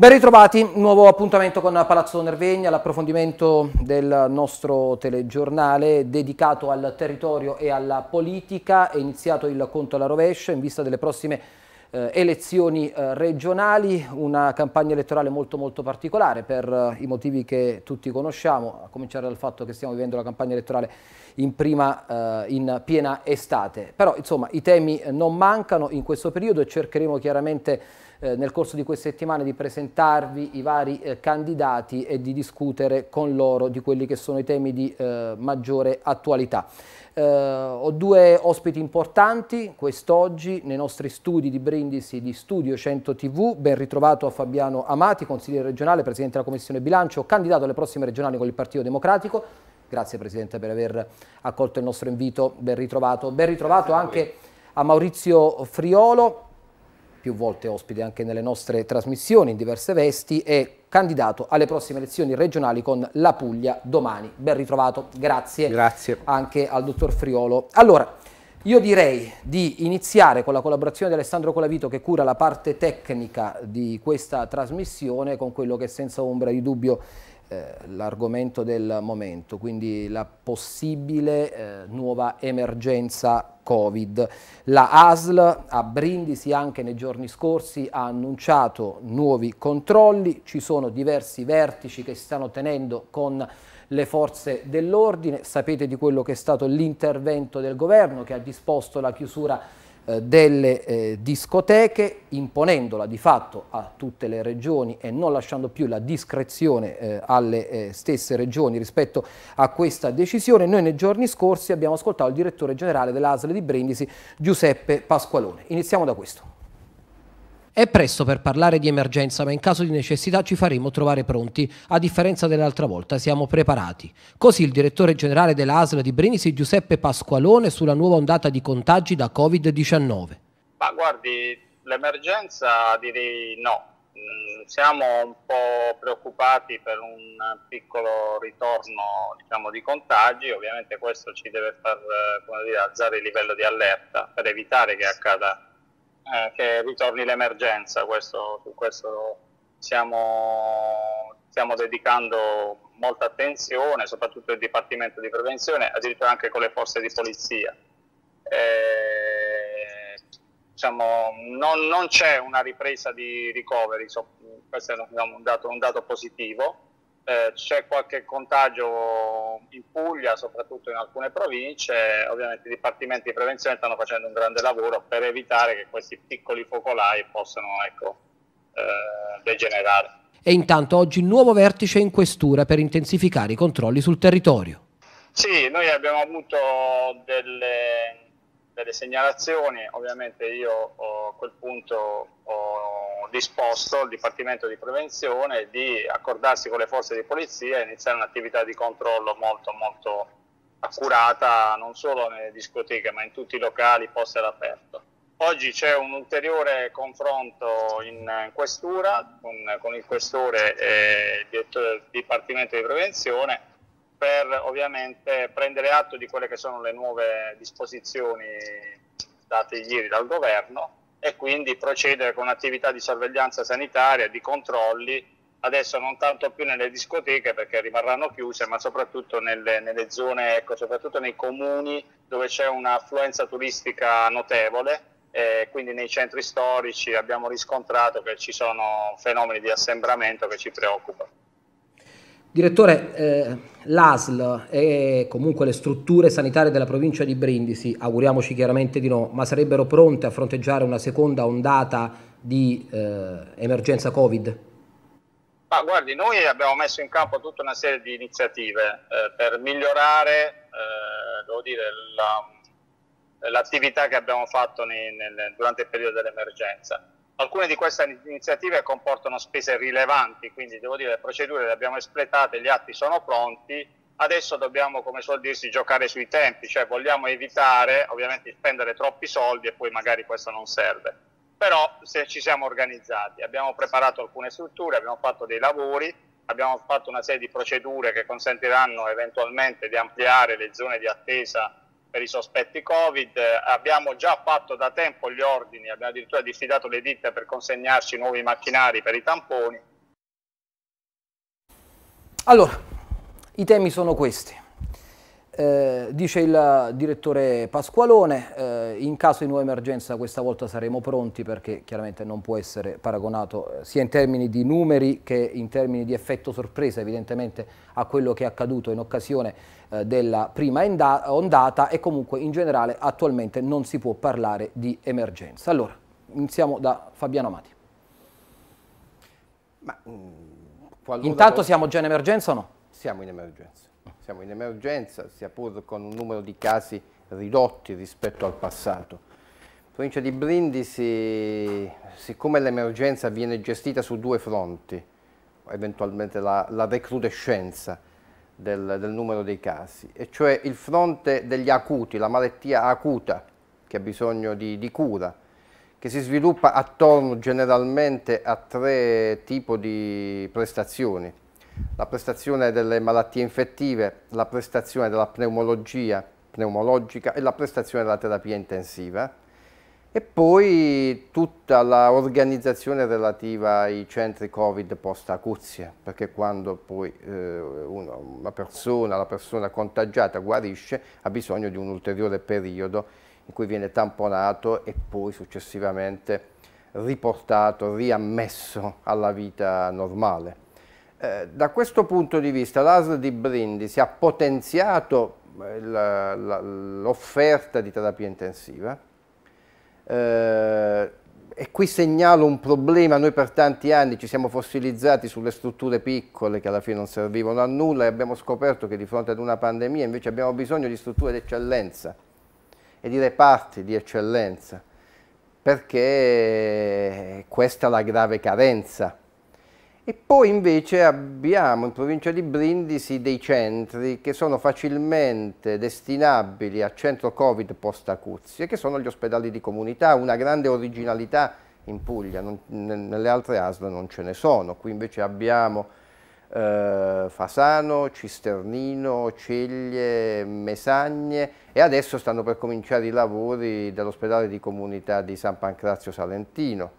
Ben ritrovati, nuovo appuntamento con Palazzo Nervegna, l'approfondimento del nostro telegiornale dedicato al territorio e alla politica. È iniziato il conto alla rovescia in vista delle prossime eh, elezioni eh, regionali, una campagna elettorale molto molto particolare per eh, i motivi che tutti conosciamo, a cominciare dal fatto che stiamo vivendo la campagna elettorale in, prima, eh, in piena estate. Però insomma i temi eh, non mancano in questo periodo e cercheremo chiaramente eh, nel corso di queste settimane di presentarvi i vari eh, candidati e di discutere con loro di quelli che sono i temi di eh, maggiore attualità. Eh, ho due ospiti importanti quest'oggi nei nostri studi di Brindisi di Studio 100 TV, ben ritrovato a Fabiano Amati, consigliere regionale, presidente della Commissione Bilancio, candidato alle prossime regionali con il Partito Democratico. Grazie Presidente per aver accolto il nostro invito, ben ritrovato. Ben ritrovato anche a Maurizio Friolo, più volte ospite anche nelle nostre trasmissioni in diverse vesti, è candidato alle prossime elezioni regionali con la Puglia domani. Ben ritrovato, grazie, grazie. anche al dottor Friolo. Allora, io direi di iniziare con la collaborazione di Alessandro Colavito che cura la parte tecnica di questa trasmissione con quello che è senza ombra di dubbio eh, l'argomento del momento, quindi la possibile eh, nuova emergenza Covid. La ASL a Brindisi anche nei giorni scorsi ha annunciato nuovi controlli, ci sono diversi vertici che si stanno tenendo con le forze dell'ordine, sapete di quello che è stato l'intervento del governo che ha disposto la chiusura eh, delle eh, discoteche, imponendola di fatto a tutte le regioni e non lasciando più la discrezione eh, alle eh, stesse regioni rispetto a questa decisione. Noi nei giorni scorsi abbiamo ascoltato il direttore generale dell'ASL di Brindisi, Giuseppe Pasqualone. Iniziamo da questo. È presto per parlare di emergenza, ma in caso di necessità ci faremo trovare pronti. A differenza dell'altra volta, siamo preparati. Così il direttore generale dell'ASL di Brindisi, Giuseppe Pasqualone, sulla nuova ondata di contagi da Covid-19. Ma guardi, l'emergenza direi no. Mm, siamo un po' preoccupati per un piccolo ritorno diciamo, di contagi, ovviamente questo ci deve far eh, dire, alzare il livello di allerta per evitare che accada eh, che ritorni l'emergenza, questo, su questo siamo, stiamo dedicando molta attenzione, soprattutto il Dipartimento di Prevenzione, addirittura anche con le forze di polizia. Eh, diciamo, non, non c'è una ripresa di ricoveri, so, questo è un dato, un dato positivo, eh, c'è qualche contagio in Puglia, soprattutto in alcune province, ovviamente i dipartimenti di prevenzione stanno facendo un grande lavoro per evitare che questi piccoli focolai possano ecco, eh, degenerare. E intanto oggi nuovo vertice in questura per intensificare i controlli sul territorio. Sì, noi abbiamo avuto delle delle segnalazioni, ovviamente io oh, a quel punto ho disposto al Dipartimento di Prevenzione di accordarsi con le forze di polizia e iniziare un'attività di controllo molto molto accurata non solo nelle discoteche ma in tutti i locali, posti all'aperto. Oggi c'è un ulteriore confronto in, in questura con, con, il questore e il direttore del Dipartimento di Prevenzione per ovviamente prendere atto di quelle che sono le nuove disposizioni date ieri dal governo e quindi procedere con attività di sorveglianza sanitaria, di controlli, adesso non tanto più nelle discoteche perché rimarranno chiuse, ma soprattutto nelle, nelle zone, ecco, soprattutto nei comuni dove c'è un'affluenza turistica notevole. Eh, quindi nei centri storici abbiamo riscontrato che ci sono fenomeni di assembramento che ci preoccupano. Direttore, eh, l'ASL e comunque le strutture sanitarie della provincia di Brindisi, auguriamoci chiaramente di no, ma sarebbero pronte a fronteggiare una seconda ondata di eh, emergenza Covid? Ma guardi, noi abbiamo messo in campo tutta una serie di iniziative eh, per migliorare eh, l'attività la, che abbiamo fatto nei, nel, durante il periodo dell'emergenza. Alcune di queste iniziative comportano spese rilevanti, quindi devo dire le procedure le abbiamo espletate, gli atti sono pronti, adesso dobbiamo, come suol dirsi, giocare sui tempi, cioè vogliamo evitare ovviamente di spendere troppi soldi e poi magari questo non serve. Però se ci siamo organizzati, abbiamo preparato alcune strutture, abbiamo fatto dei lavori, abbiamo fatto una serie di procedure che consentiranno eventualmente di ampliare le zone di attesa per i sospetti Covid, abbiamo già fatto da tempo gli ordini, abbiamo addirittura diffidato le ditte per consegnarci nuovi macchinari per i tamponi. Allora, i temi sono questi. Eh, dice il direttore Pasqualone, eh, in caso di nuova emergenza questa volta saremo pronti perché chiaramente non può essere paragonato eh, sia in termini di numeri che in termini di effetto sorpresa evidentemente a quello che è accaduto in occasione eh, della prima ondata e comunque in generale attualmente non si può parlare di emergenza. Allora, iniziamo da Fabiano Amati. Ma, mh, mm, Intanto siamo già in emergenza o no? Siamo in emergenza siamo in emergenza, sia pur con un numero di casi ridotti rispetto al passato. Provincia di Brindisi, siccome l'emergenza viene gestita su due fronti, eventualmente la, la recrudescenza del, del, numero dei casi, e cioè il fronte degli acuti, la malattia acuta che ha bisogno di, di cura, che si sviluppa attorno generalmente a tre tipi di prestazioni la prestazione delle malattie infettive, la prestazione della pneumologia pneumologica e la prestazione della terapia intensiva e poi tutta l'organizzazione relativa ai centri Covid post acuzie perché quando poi eh, una persona, la persona contagiata guarisce ha bisogno di un ulteriore periodo in cui viene tamponato e poi successivamente riportato, riammesso alla vita normale. Eh, da questo punto di vista l'ASL di Brindisi ha potenziato eh, l'offerta di terapia intensiva eh, e qui segnalo un problema, noi per tanti anni ci siamo fossilizzati sulle strutture piccole che alla fine non servivano a nulla e abbiamo scoperto che di fronte ad una pandemia invece abbiamo bisogno di strutture d'eccellenza e di reparti di eccellenza perché questa è la grave carenza e poi invece abbiamo in provincia di Brindisi dei centri che sono facilmente destinabili a centro Covid post-acuzie, che sono gli ospedali di comunità, una grande originalità in Puglia, non, nelle altre ASL non ce ne sono, qui invece abbiamo eh, Fasano, Cisternino, Ceglie, Mesagne e adesso stanno per cominciare i lavori dell'ospedale di comunità di San Pancrazio Salentino.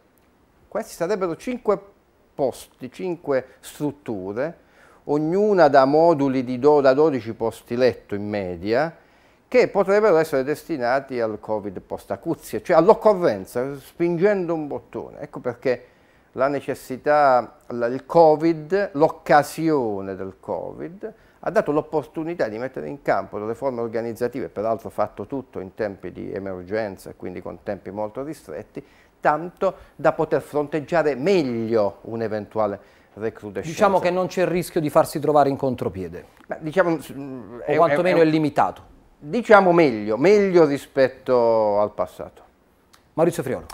Questi sarebbero cinque posti, 5 strutture, ognuna da moduli do, da 12 posti letto in media, che potrebbero essere destinati al Covid post-acuzia, cioè all'occorrenza, spingendo un bottone. Ecco perché la necessità, il Covid, l'occasione del Covid, ha dato l'opportunità di mettere in campo delle forme organizzative, peraltro fatto tutto in tempi di emergenza, quindi con tempi molto ristretti, tanto da poter fronteggiare meglio un eventuale recrudescenza. Diciamo che non c'è il rischio di farsi trovare in contropiede, Beh, diciamo, mm, è, o quantomeno è, è, è limitato. Diciamo meglio, meglio rispetto al passato. Maurizio Friolo.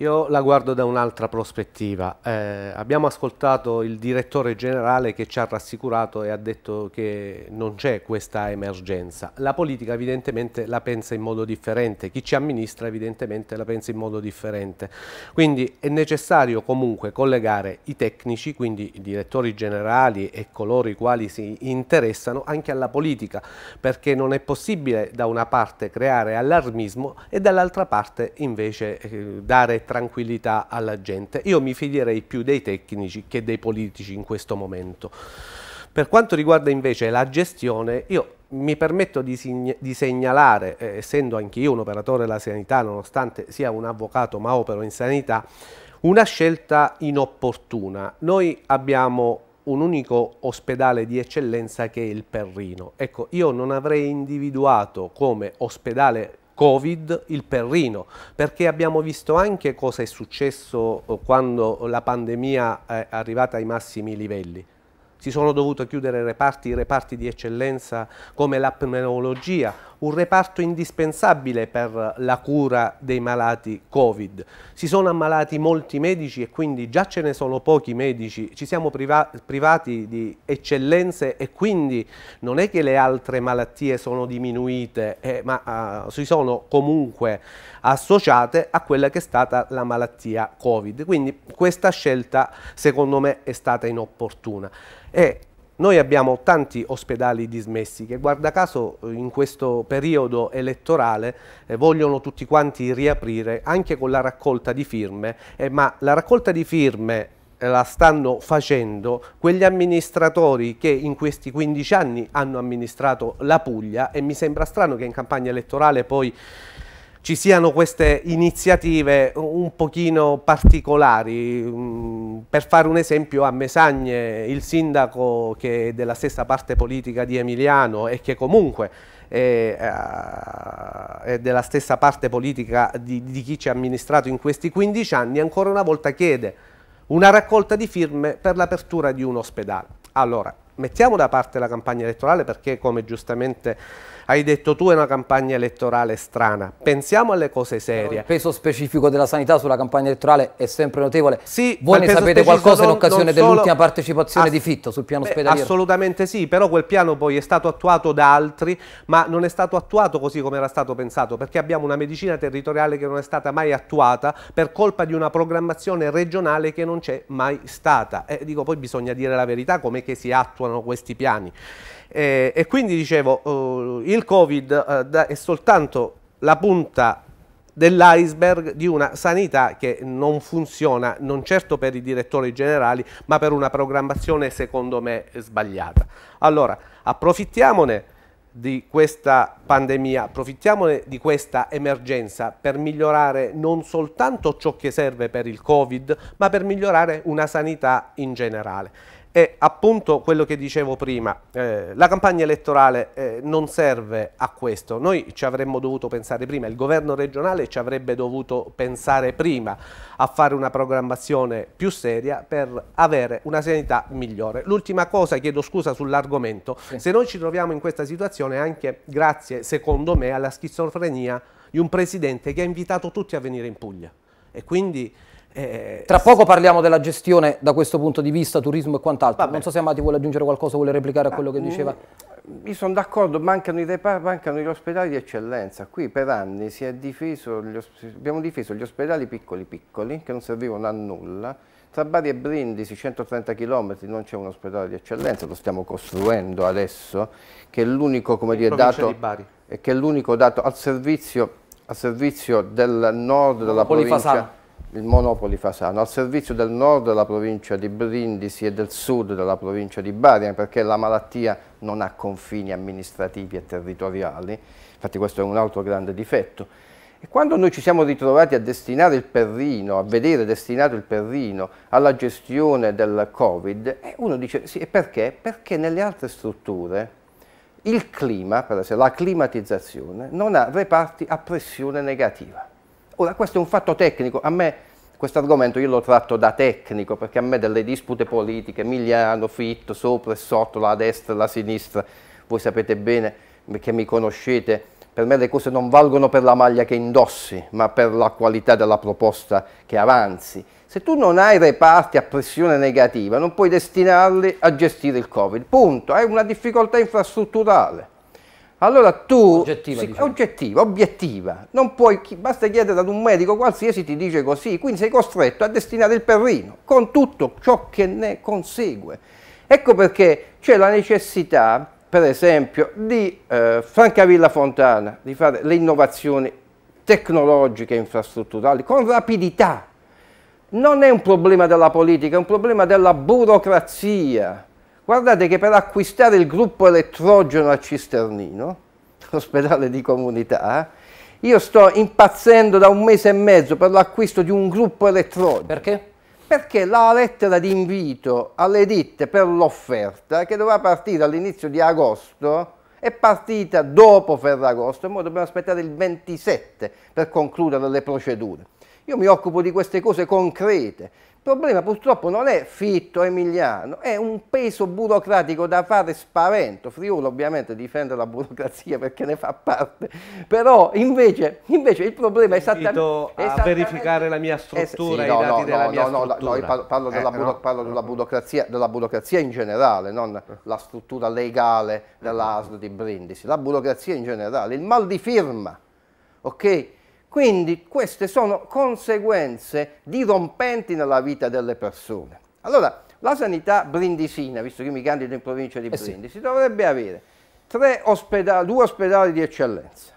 Io la guardo da un'altra prospettiva. Eh, abbiamo ascoltato il direttore generale che ci ha rassicurato e ha detto che non c'è questa emergenza. La politica evidentemente la pensa in modo differente, chi ci amministra evidentemente la pensa in modo differente. Quindi è necessario comunque collegare i tecnici, quindi i direttori generali e coloro i quali si interessano anche alla politica, perché non è possibile da una parte creare allarmismo e dall'altra parte invece eh, dare tranquillità alla gente. Io mi fiderei più dei tecnici che dei politici in questo momento. Per quanto riguarda invece la gestione, io mi permetto di, di segnalare, eh, essendo anche io un operatore della sanità, nonostante sia un avvocato ma opero in sanità, una scelta inopportuna. Noi abbiamo un unico ospedale di eccellenza che è il Perrino. Ecco, io non avrei individuato come ospedale Covid il Perrino, perché abbiamo visto anche cosa è successo eh, quando la pandemia è arrivata ai massimi livelli. Si sono dovuti chiudere reparti, reparti di eccellenza come la pneumologia un reparto indispensabile per la cura dei malati Covid. Si sono ammalati molti medici e quindi già ce ne sono pochi medici, ci siamo priva privati di eccellenze e quindi non è che le altre malattie sono diminuite, eh, ma eh, si sono comunque associate a quella che è stata la malattia Covid. Quindi questa scelta secondo me è stata inopportuna. E noi abbiamo tanti ospedali dismessi che guarda caso in questo periodo elettorale eh, vogliono tutti quanti riaprire anche con la raccolta di firme, eh, ma la raccolta di firme eh, la stanno facendo quegli amministratori che in questi 15 anni hanno amministrato la Puglia e mi sembra strano che in campagna elettorale poi ci siano queste iniziative un pochino particolari. Mm, per fare un esempio, a Mesagne il sindaco che è della stessa parte politica di Emiliano e che comunque è, eh, è della stessa parte politica di, di chi ci ha amministrato in questi 15 anni, ancora una volta chiede una raccolta di firme per l'apertura di un ospedale. Allora, mettiamo da parte la campagna elettorale perché come giustamente hai detto tu è una campagna elettorale strana, pensiamo alle cose serie. Il peso specifico della sanità sulla campagna elettorale è sempre notevole. Sì, Voi ne sapete qualcosa in occasione solo... dell'ultima partecipazione di Fitto sul piano beh, ospedaliero? Assolutamente sì, però quel piano poi è stato attuato da altri, ma non è stato attuato così come era stato pensato, perché abbiamo una medicina territoriale che non è stata mai attuata per colpa di una programmazione regionale che non c'è mai stata. E eh, dico, poi bisogna dire la verità, come che si attuano questi piani. Eh, e quindi dicevo, eh, il Covid eh, è soltanto la punta dell'iceberg di una sanità che non funziona, non certo per i direttori generali, ma per una programmazione secondo me sbagliata. Allora, approfittiamone di questa pandemia, approfittiamone di questa emergenza per migliorare non soltanto ciò che serve per il Covid, ma per migliorare una sanità in generale è appunto quello che dicevo prima, eh, la campagna elettorale eh, non serve a questo, noi ci avremmo dovuto pensare prima, il governo regionale ci avrebbe dovuto pensare prima a fare una programmazione più seria per avere una sanità migliore. L'ultima cosa, chiedo scusa sull'argomento, sì. se noi ci troviamo in questa situazione anche grazie secondo me alla schizofrenia di un presidente che ha invitato tutti a venire in Puglia e quindi eh, Tra poco parliamo della gestione da questo punto di vista, turismo e quant'altro. Non so se Amati vuole aggiungere qualcosa, vuole replicare a quello che mm, diceva. Io sono d'accordo, mancano mancano gli ospedali di eccellenza. Qui per anni difeso abbiamo difeso gli ospedali piccoli piccoli, che non servivano a nulla. Tra Bari e Brindisi, 130 km, non c'è un ospedale di eccellenza, lo stiamo costruendo adesso, che è l'unico dato, eh, dato al servizio, al servizio del nord della provincia il Monopoli Fasano, al servizio del nord della provincia di Brindisi e del sud della provincia di Bari, perché la malattia non ha confini amministrativi e territoriali, infatti questo è un altro grande difetto. E quando noi ci siamo ritrovati a destinare il Perrino, a vedere destinato il Perrino alla gestione del Covid, eh, uno dice sì, perché? Perché nelle altre strutture il clima, per esempio la climatizzazione, non ha reparti a pressione negativa Ora, questo è un fatto tecnico, a me questo argomento io lo tratto da tecnico, perché a me delle dispute politiche, Migliano, Fitto, sopra e sotto, la destra e la sinistra, voi sapete bene che mi conoscete, per me le cose non valgono per la maglia che indossi, ma per la qualità della proposta che avanzi. Se tu non hai reparti a pressione negativa, non puoi destinarli a gestire il Covid, punto, è una difficoltà infrastrutturale. Allora tu, oggettiva, sì, diciamo. oggettiva, obiettiva, non puoi, basta chiedere ad un medico qualsiasi ti dice così, quindi sei costretto a destinare il perrino con tutto ciò che ne consegue. Ecco perché c'è la necessità, per esempio, di eh, Francavilla Fontana, di fare le innovazioni tecnologiche e infrastrutturali con rapidità. Non è un problema della politica, è un problema della burocrazia Guardate che per acquistare il gruppo elettrogeno a Cisternino, l'ospedale di comunità, io sto impazzendo da un mese e mezzo per l'acquisto di un gruppo elettrogeno. Perché? Perché la lettera di invito alle ditte per l'offerta, che doveva partire all'inizio di agosto, è partita dopo Ferragosto, e ora dobbiamo aspettare il 27 per concludere le procedure. Io mi occupo di queste cose concrete, il problema purtroppo non è Fitto, Emiliano, è un peso burocratico da fare spavento. Friuli ovviamente difende la burocrazia perché ne fa parte, però invece, invece il problema è esattamente... Invito a esattamente, verificare la mia eh, struttura, es- sì, no, i dati no, della no, mia no, struttura. No, no, io parlo, parlo, eh, della, buro, parlo della, burocrazia, della, burocrazia, in generale, non la struttura legale dell'ASL di Brindisi, la burocrazia in generale, il mal di firma, ok? Quindi queste sono conseguenze dirompenti nella vita delle persone. Allora, la sanità brindisina, visto che io mi candido in provincia di Brindisi, eh sì. dovrebbe avere ospedali, due ospedali di eccellenza.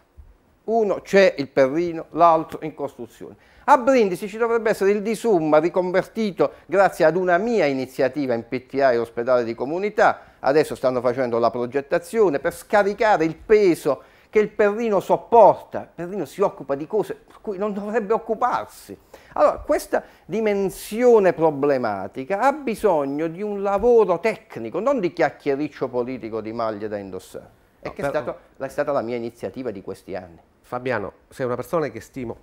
Uno c'è il Perrino, l'altro in costruzione. A Brindisi ci dovrebbe essere il Disumma riconvertito grazie ad una mia iniziativa in PTA e ospedale di comunità. Adesso stanno facendo la progettazione per scaricare il peso che il Perrino sopporta, il Perrino si occupa di cose per cui non dovrebbe occuparsi. Allora, questa dimensione problematica ha bisogno di un lavoro tecnico, non di chiacchiericcio politico di maglie da indossare. No, e che però... è, stato, è stata la mia iniziativa di questi anni. Fabiano, sei una persona che stimo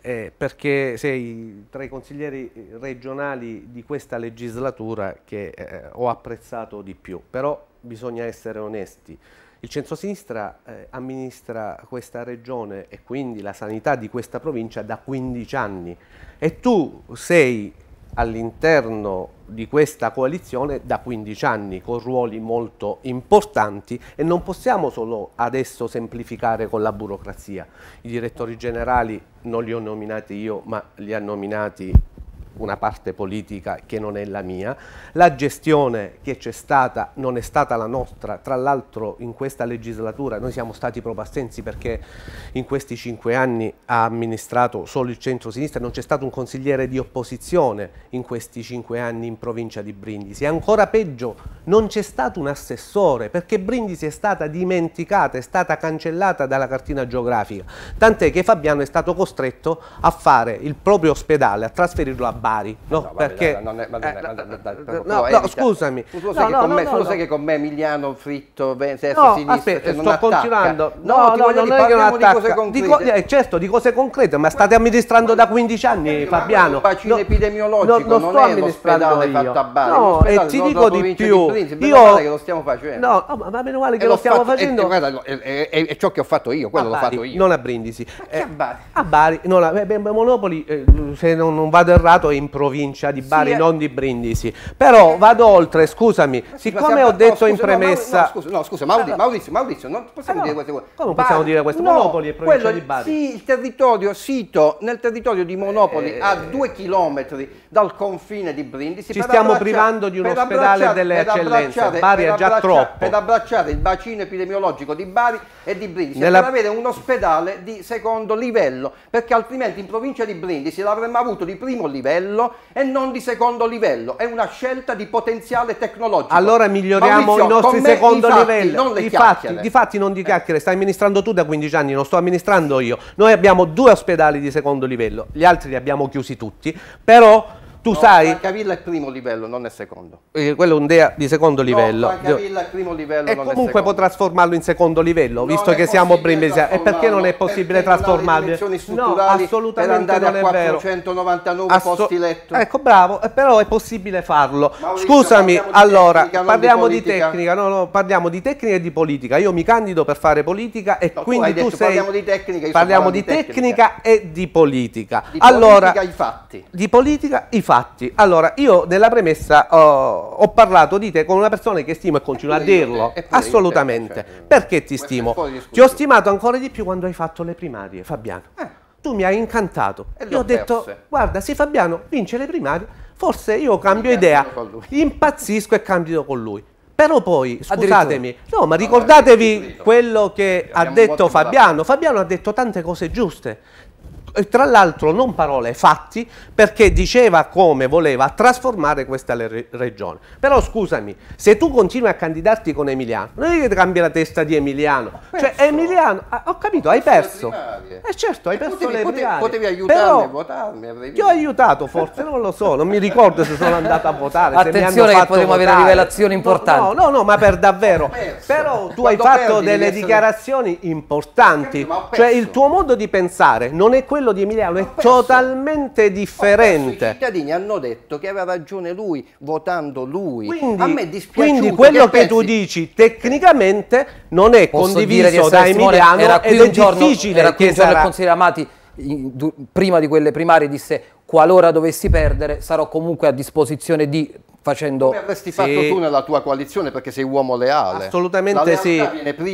eh, perché sei tra i consiglieri regionali di questa legislatura che eh, ho apprezzato di più, però bisogna essere onesti. Il centrosinistra eh, amministra questa regione e quindi la sanità di questa provincia da 15 anni e tu sei all'interno di questa coalizione da 15 anni con ruoli molto importanti e non possiamo solo adesso semplificare con la burocrazia. I direttori generali non li ho nominati io ma li ha nominati una parte politica che non è la mia, la gestione che c'è stata non è stata la nostra, tra l'altro in questa legislatura noi siamo stati propastensi perché in questi cinque anni ha amministrato solo il centro-sinistra, non c'è stato un consigliere di opposizione in questi cinque anni in provincia di Brindisi, e ancora peggio non c'è stato un assessore perché Brindisi è stata dimenticata, è stata cancellata dalla cartina geografica, tant'è che Fabiano è stato costretto a fare il proprio ospedale, a trasferirlo a Bari, no? Perché... No, scusami. Tu lo sai, che, con me, Emiliano, Fritto, Sesto, no, aspetta, non sto continuando. No, no, no, non è che Di cose concrete. Eh, certo, di cose concrete, ma state amministrando da 15 anni, Fabiano. Un bacino epidemiologico, non è l'ospedale fatto a Bari. No, e ti dico di più. Io... che lo stiamo facendo. No, ma meno male che lo stiamo facendo. È ciò che ho fatto io, quello l'ho fatto io. Non a Brindisi. Eh, a Bari. A Bari, no, eh, Monopoli, se non vado errato, in provincia di Bari, sì, eh. non di Brindisi. Però vado oltre, scusami, siccome ho detto no, scusa, in premessa... No, no, scusa, Maurizio, Maurizio, Maurizio non possiamo ah, dire queste cose. Come possiamo dire questo? Monopoli è provincia quello, di Bari. Sì, il territorio, sito, nel territorio di Monopoli, eh, a due chilometri dal confine di Brindisi. Ci stiamo privando di un ospedale delle eccellenze, Bari è già troppo. Per abbracciare il bacino epidemiologico di Bari e di Brindisi, Nella... per avere un ospedale di secondo livello, perché altrimenti in provincia di Brindisi l'avremmo avuto di primo livello livello e non di secondo livello, è una scelta di potenziale tecnologico. Allora miglioriamo Maurizio, i nostri secondo i livello. di fatti non di eh. chiacchiere, stai amministrando tu da 15 anni, non sto amministrando io. Noi abbiamo due ospedali di secondo livello, gli altri li abbiamo chiusi tutti, però tu no, sai. Francavilla è primo livello, non è secondo. Eh, quello è un DEA di secondo livello. No, Francavilla è primo livello. E comunque può trasformarlo in secondo livello, non visto che siamo brindisiani. E perché non è possibile trasformarlo? No, assolutamente non è vero. 499 Asso posti letto. Ecco, bravo, eh, però è possibile farlo. Maurizio, Scusami, parliamo allora, tecnica, parliamo di, di tecnica, no, no, parliamo di tecnica e di politica. Io mi candido per fare politica e no, quindi tu, detto, tu sei... Parliamo di tecnica, parliamo di tecnica, tecnica e di politica. Di allora, politica i fatti. Di politica i fatti fatti. Allora, io nella premessa ho, eh, ho, parlato di te con una persona che stimo e continuo a dirlo. Te, assolutamente. Te, cioè, Perché ti stimo? Ti ho stimato ancora di più quando hai fatto le primarie, Fabiano. Eh. Tu mi hai incantato. E io ho detto, guarda, se Fabiano vince le primarie, forse io cambio idea, impazzisco e cambio con lui. Però poi, scusatemi, no, ma ricordatevi quello che ha detto Fabiano. Fabiano ha detto tante cose giuste, e tra l'altro non parole, fatti, perché diceva come voleva trasformare questa re regione. Però scusami, se tu continui a candidarti con Emiliano, non è che cambi la testa di Emiliano, cioè Emiliano, ah, ho capito, hai perso. Eh certo, hai eh, perso potevi, le primarie. Potevi, potevi aiutarmi a votarmi. Ti ho aiutato forse, non lo so, non mi ricordo se sono andato a votare. Attenzione che potremmo avere rivelazioni importanti. No, no, no, ma per davvero. Però tu Quando hai fatto perdi, delle dichiarazioni essere... importanti, cioè il tuo modo di pensare non è quello quello di Emiliano è totalmente differente. I cittadini hanno detto che aveva ragione lui votando lui. Quindi, A me dispiace. Quindi quello che, che tu dici tecnicamente non è Posso condiviso da Emiliano Simone, era ed è difficile era che sarà... Amati prima di quelle primarie disse qualora dovessi perdere sarò comunque a disposizione di facendo... Come avresti sì. fatto tu nella tua coalizione perché sei uomo leale. Assolutamente sì,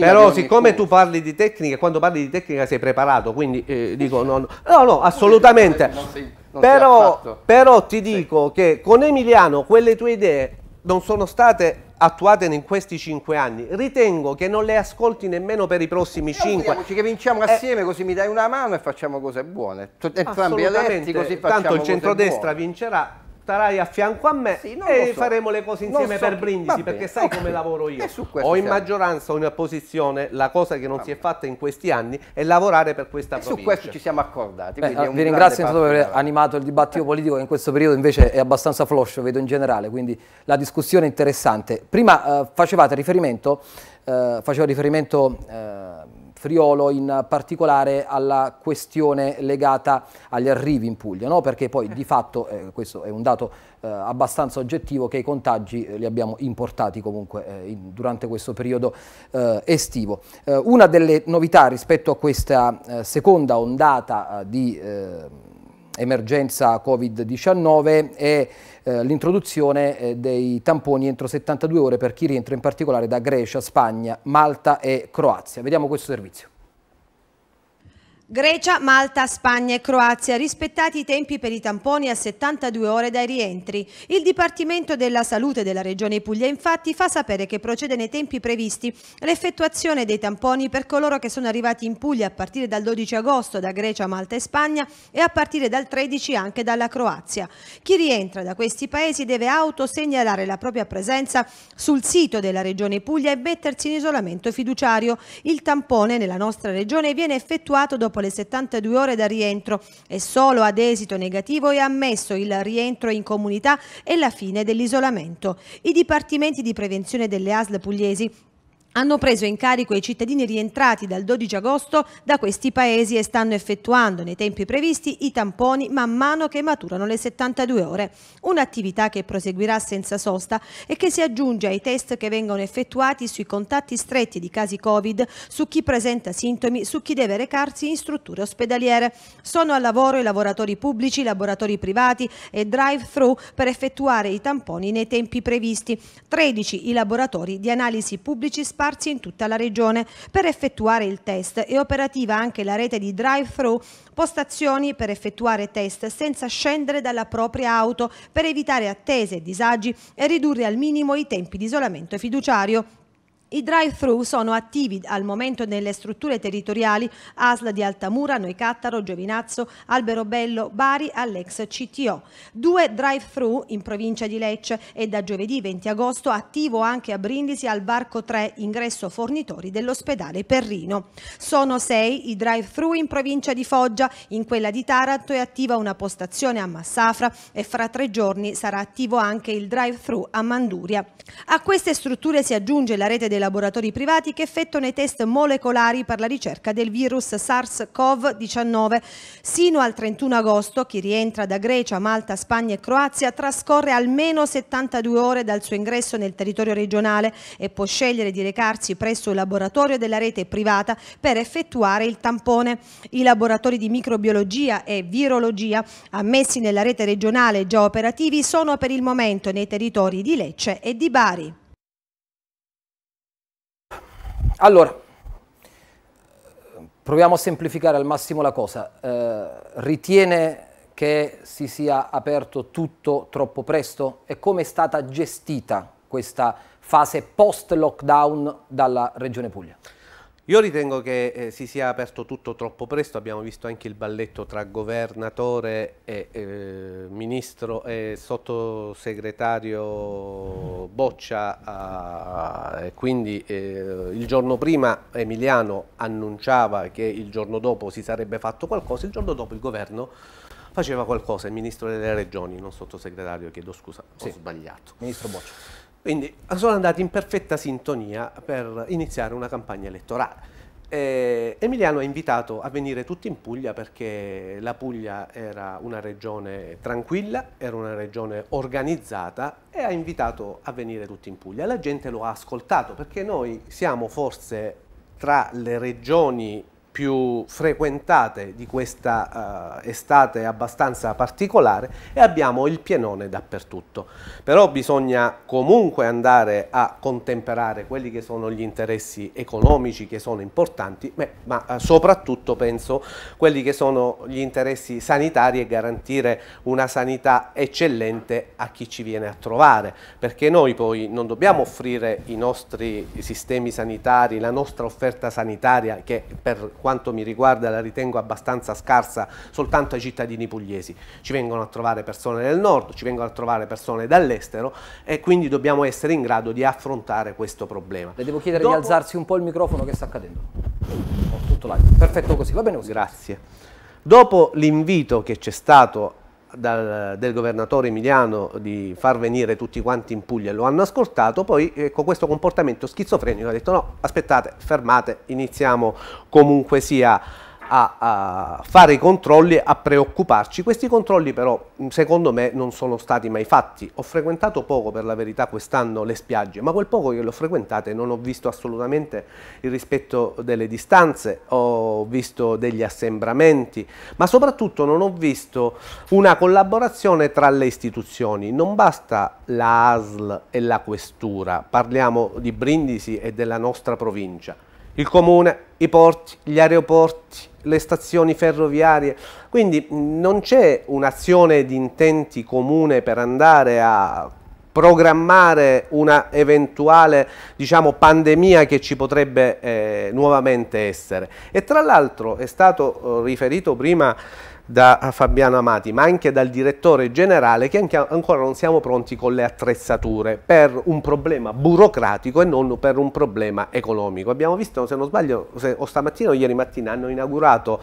però siccome tu parli di tecnica, quando parli di tecnica sei preparato, quindi eh, dico no, no, no assolutamente. Non sei, non però, però, ti dico sì. che con Emiliano quelle tue idee non sono state attuate in questi cinque anni. Ritengo che non le ascolti nemmeno per i prossimi cinque. Diamoci che vinciamo eh, assieme, eh, così mi dai una mano e facciamo cose buone. Entrambi eletti, così facciamo Tanto il centrodestra vincerà, starai a fianco a me sì, e so. faremo le cose insieme so. per brindisi, perché sai okay. come lavoro io. Ho in maggioranza o in opposizione la cosa che non Vabbè. si è fatta in questi anni è lavorare per questa e provincia. su questo ci siamo accordati. Beh, vi ringrazio per aver animato il dibattito politico che in questo periodo invece è abbastanza floscio, vedo in generale, quindi la discussione è interessante. Prima eh, facevate riferimento, eh, facevo riferimento... Eh, Friolo in particolare alla questione legata agli arrivi in Puglia, no? perché poi di fatto, eh, questo è un dato eh, abbastanza oggettivo, che i contagi eh, li abbiamo importati comunque eh, in, durante questo periodo eh, estivo. Eh, una delle novità rispetto a questa seconda ondata di emergenza Covid-19 e eh, l'introduzione eh, dei tamponi entro 72 ore per chi rientra in particolare da Grecia, Spagna, Malta e Croazia. Vediamo questo servizio. Grecia, Malta, Spagna e Croazia rispettati i tempi per i tamponi a 72 ore dai rientri. Il Dipartimento della Salute della Regione Puglia infatti fa sapere che procede nei tempi previsti l'effettuazione dei tamponi per coloro che sono arrivati in Puglia a partire dal 12 agosto da Grecia, Malta e Spagna e a partire dal 13 anche dalla Croazia. Chi rientra da questi paesi deve autosegnalare la propria presenza sul sito della Regione Puglia e mettersi in isolamento fiduciario. Il tampone nella nostra regione viene effettuato dopo dopo le 72 ore da rientro e solo ad esito negativo è ammesso il rientro in comunità e la fine dell'isolamento. I dipartimenti di prevenzione delle ASL pugliesi hanno preso in carico i cittadini rientrati dal 12 agosto da questi paesi e stanno effettuando nei tempi previsti i tamponi man mano che maturano le 72 ore. Un'attività che proseguirà senza sosta e che si aggiunge ai test che vengono effettuati sui contatti stretti di casi Covid, su chi presenta sintomi, su chi deve recarsi in strutture ospedaliere. Sono al lavoro i lavoratori pubblici, i laboratori privati e drive-thru per effettuare i tamponi nei tempi previsti. 13 i laboratori di analisi pubblici spaziali recarsi in tutta la regione per effettuare il test. È operativa anche la rete di drive-thru, postazioni per effettuare test senza scendere dalla propria auto per evitare attese e disagi e ridurre al minimo i tempi di isolamento fiduciario. I drive-thru sono attivi al momento nelle strutture territoriali Asla di Altamura, Noicattaro, Giovinazzo, Alberobello, Bari, all'ex CTO. Due drive-thru in provincia di Lecce e da giovedì 20 agosto attivo anche a Brindisi al Barco 3, ingresso fornitori dell'ospedale Perrino. Sono sei i drive-thru in provincia di Foggia, in quella di Taranto è attiva una postazione a Massafra e fra tre giorni sarà attivo anche il drive-thru a Manduria. A queste strutture si aggiunge la rete del dei laboratori privati che effettuano i test molecolari per la ricerca del virus SARS-CoV-19. Sino al 31 agosto chi rientra da Grecia, Malta, Spagna e Croazia trascorre almeno 72 ore dal suo ingresso nel territorio regionale e può scegliere di recarsi presso il laboratorio della rete privata per effettuare il tampone. I laboratori di microbiologia e virologia ammessi nella rete regionale già operativi sono per il momento nei territori di Lecce e di Bari. Allora, proviamo a semplificare al massimo la cosa. Eh, ritiene che si sia aperto tutto troppo presto e come è stata gestita questa fase post-lockdown dalla Regione Puglia? Io ritengo che eh, si sia aperto tutto troppo presto, abbiamo visto anche il balletto tra governatore e eh, ministro e sottosegretario Boccia, a, quindi eh, il giorno prima Emiliano annunciava che il giorno dopo si sarebbe fatto qualcosa, il giorno dopo il governo faceva qualcosa, il ministro delle regioni, non sottosegretario, chiedo scusa, sì. ho sbagliato. Ministro Boccia. Quindi sono andati in perfetta sintonia per iniziare una campagna elettorale. Eh, Emiliano ha invitato a venire tutti in Puglia perché la Puglia era una regione tranquilla, era una regione organizzata e ha invitato a venire tutti in Puglia. La gente lo ha ascoltato perché noi siamo forse tra le regioni più frequentate di questa uh, estate abbastanza particolare e abbiamo il pienone dappertutto. Però bisogna comunque andare a contemperare quelli che sono gli interessi economici che sono importanti, ma, ma uh, eh, soprattutto penso quelli che sono gli interessi sanitari e garantire una sanità eccellente a chi ci viene a trovare, perché noi poi non dobbiamo offrire i nostri sistemi sanitari, la nostra offerta sanitaria che per quanto quanto mi riguarda la ritengo abbastanza scarsa soltanto ai cittadini pugliesi. Ci vengono a trovare persone del nord, ci vengono a trovare persone dall'estero e quindi dobbiamo essere in grado di affrontare questo problema. Le devo chiedere Dopo... di alzarsi un po' il microfono che sta accadendo. Oh, tutto live. Perfetto così, va bene così. Grazie. Dopo l'invito che c'è stato dal, del governatore Emiliano di far venire tutti quanti in Puglia lo hanno ascoltato, poi eh, con questo comportamento schizofrenico ha detto no, aspettate, fermate, iniziamo comunque sia a, a, fare i controlli, a preoccuparci. Questi controlli però secondo me non sono stati mai fatti. Ho frequentato poco per la verità quest'anno le spiagge, ma quel poco che le ho frequentate non ho visto assolutamente il rispetto delle distanze, ho visto degli assembramenti, ma soprattutto non ho visto una collaborazione tra le istituzioni. Non basta la ASL e la questura, parliamo di Brindisi e della nostra provincia. Il comune, i porti, gli aeroporti, le stazioni ferroviarie, quindi non c'è un'azione di intenti comune per andare a programmare una eventuale diciamo, pandemia che ci potrebbe eh, nuovamente essere. E tra l'altro è stato eh, riferito prima da Fabiano Amati, ma anche dal direttore generale che ancora non siamo pronti con le attrezzature per un problema burocratico e non per un problema economico. Abbiamo visto, se non sbaglio, se, o stamattina o ieri mattina hanno inaugurato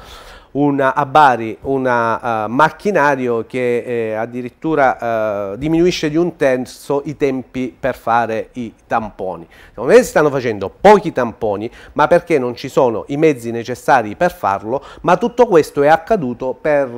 una, a Bari un uh, eh, macchinario che eh, addirittura uh, diminuisce di un terzo i tempi per fare i tamponi. Secondo me si stanno facendo pochi tamponi, ma perché non ci sono i mezzi necessari per farlo, ma tutto questo è accaduto per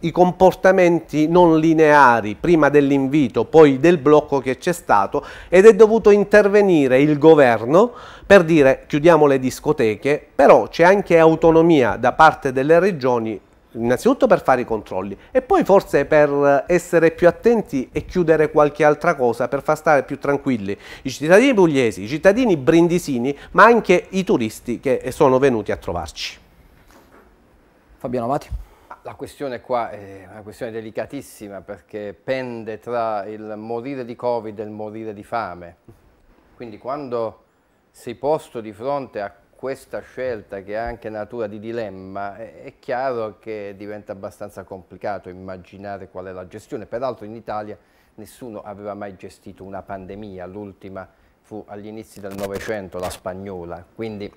eh, i comportamenti non lineari, prima dell'invito, poi del blocco che c'è stato ed è dovuto intervenire il governo per dire chiudiamo le discoteche, però c'è anche autonomia da parte delle regioni innanzitutto per fare i controlli e poi forse per eh, essere più attenti e chiudere qualche altra cosa per far stare più tranquilli i cittadini pugliesi, i cittadini brindisini, ma anche i turisti che sono venuti a trovarci. Fabiano Amati. La questione qua è una questione delicatissima perché pende tra il morire di Covid e il morire di fame. Quindi quando sei posto di fronte a questa scelta che ha anche natura di dilemma, è chiaro che diventa abbastanza complicato immaginare qual è la gestione. Peraltro in Italia nessuno aveva mai gestito una pandemia, l'ultima fu agli inizi del Novecento, la spagnola, quindi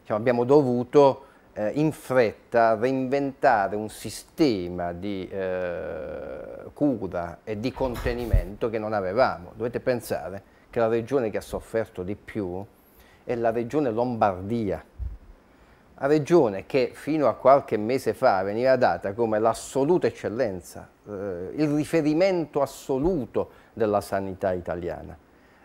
diciamo, abbiamo dovuto eh, in fretta reinventare un sistema di eh, cura e di contenimento che non avevamo. Dovete pensare che la regione che ha sofferto di più è la regione Lombardia, la regione che fino a qualche mese fa veniva data come l'assoluta eccellenza, eh, il riferimento assoluto della sanità italiana.